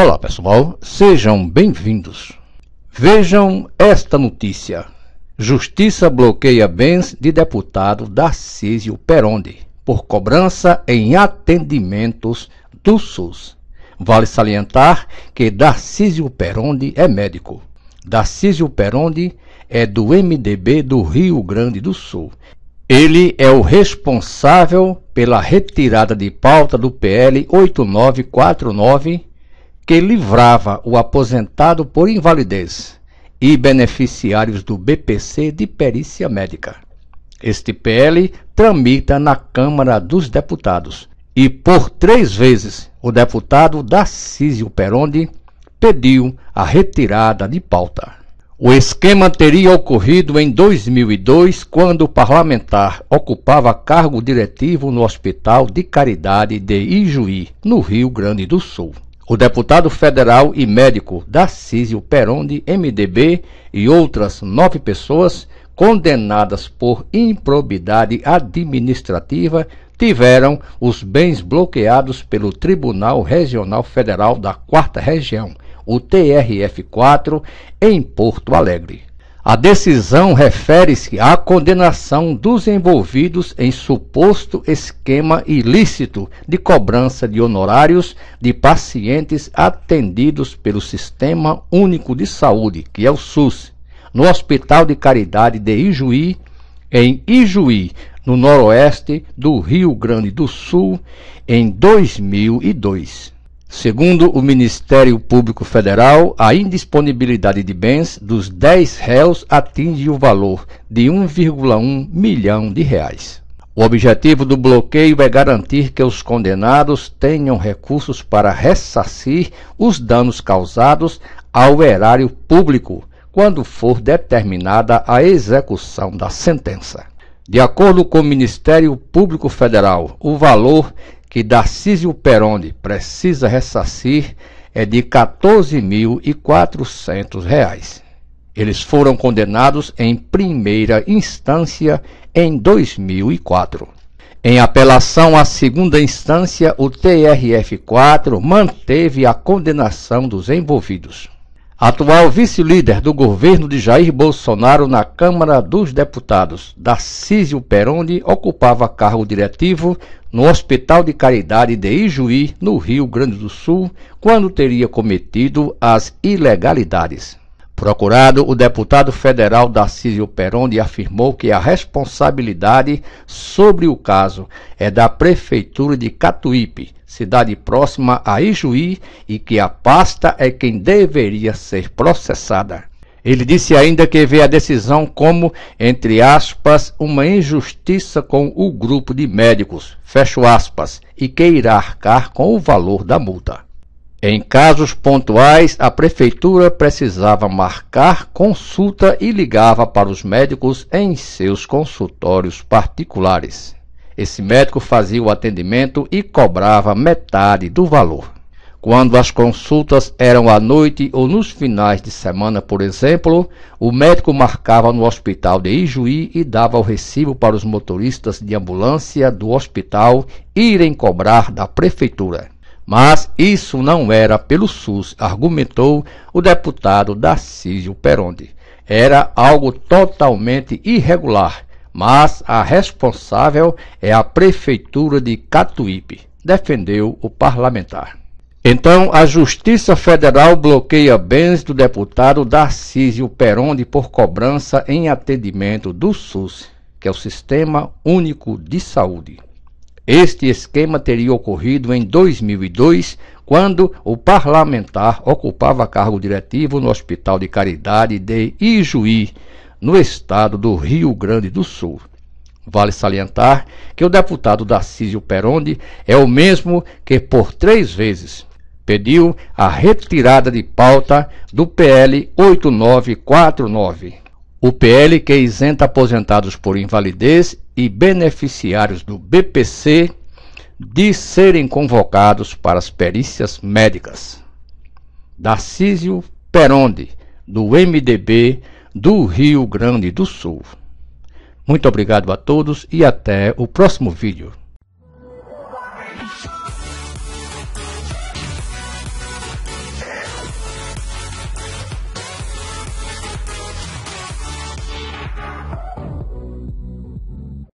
Olá pessoal, sejam bem-vindos. Vejam esta notícia: Justiça bloqueia bens de deputado Darcísio Peronde por cobrança em atendimentos do SUS. Vale salientar que Darcísio Peronde é médico. Darcísio Peronde é do MDB do Rio Grande do Sul. Ele é o responsável pela retirada de pauta do PL 8949 que livrava o aposentado por invalidez e beneficiários do BPC de perícia médica. Este PL tramita na Câmara dos Deputados e, por três vezes, o deputado Darcísio Peronde pediu a retirada de pauta. O esquema teria ocorrido em 2002, quando o parlamentar ocupava cargo diretivo no Hospital de Caridade de Ijuí, no Rio Grande do Sul. O deputado federal e médico Darcísio Peronde, MDB, e outras nove pessoas condenadas por improbidade administrativa tiveram os bens bloqueados pelo Tribunal Regional Federal da Quarta Região, o TRF4, em Porto Alegre. A decisão refere-se à condenação dos envolvidos em suposto esquema ilícito de cobrança de honorários de pacientes atendidos pelo Sistema Único de Saúde, que é o SUS, no Hospital de Caridade de Ijuí, em Ijuí, no noroeste do Rio Grande do Sul, em 2002. Segundo o Ministério Público Federal, a indisponibilidade de bens dos 10 réus atinge o valor de 1,1 milhão de reais. O objetivo do bloqueio é garantir que os condenados tenham recursos para ressarcir os danos causados ao erário público quando for determinada a execução da sentença. De acordo com o Ministério Público Federal, o valor que Darcísio Peroni precisa ressarcir é de R$ 14.400. Eles foram condenados em primeira instância em 2004. Em apelação à segunda instância, o TRF4 manteve a condenação dos envolvidos atual vice-líder do governo de Jair Bolsonaro na Câmara dos Deputados, Darcísio Peroni, ocupava cargo diretivo no Hospital de Caridade de Ijuí, no Rio Grande do Sul, quando teria cometido as ilegalidades. Procurado, o deputado federal Darcísio Peronde afirmou que a responsabilidade sobre o caso é da Prefeitura de Catuípe, cidade próxima a Ijuí, e que a pasta é quem deveria ser processada. Ele disse ainda que vê a decisão como, entre aspas, uma injustiça com o grupo de médicos, fecho aspas, e que irá arcar com o valor da multa. Em casos pontuais, a prefeitura precisava marcar consulta e ligava para os médicos em seus consultórios particulares. Esse médico fazia o atendimento e cobrava metade do valor. Quando as consultas eram à noite ou nos finais de semana, por exemplo, o médico marcava no hospital de Ijuí e dava o recibo para os motoristas de ambulância do hospital irem cobrar da prefeitura. Mas isso não era pelo SUS, argumentou o deputado Darcísio Peronde. Era algo totalmente irregular, mas a responsável é a Prefeitura de Catuípe, defendeu o parlamentar. Então, a Justiça Federal bloqueia bens do deputado Darcísio Peronde por cobrança em atendimento do SUS, que é o Sistema Único de Saúde. Este esquema teria ocorrido em 2002, quando o parlamentar ocupava cargo diretivo no Hospital de Caridade de Ijuí, no estado do Rio Grande do Sul. Vale salientar que o deputado Darcísio Peronde é o mesmo que, por três vezes, pediu a retirada de pauta do PL 8949. O PL que é isenta aposentados por invalidez e beneficiários do BPC de serem convocados para as perícias médicas. Darcísio Peronde, do MDB do Rio Grande do Sul. Muito obrigado a todos e até o próximo vídeo.